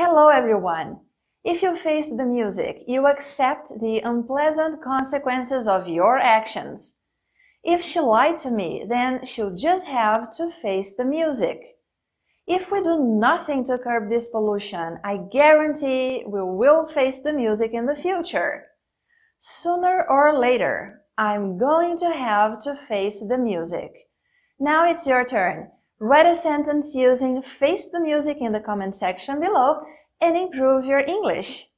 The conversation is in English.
Hello, everyone! If you face the music, you accept the unpleasant consequences of your actions. If she lied to me, then she'll just have to face the music. If we do nothing to curb this pollution, I guarantee we will face the music in the future. Sooner or later, I'm going to have to face the music. Now it's your turn. Write a sentence using Face the Music in the comment section below and improve your English.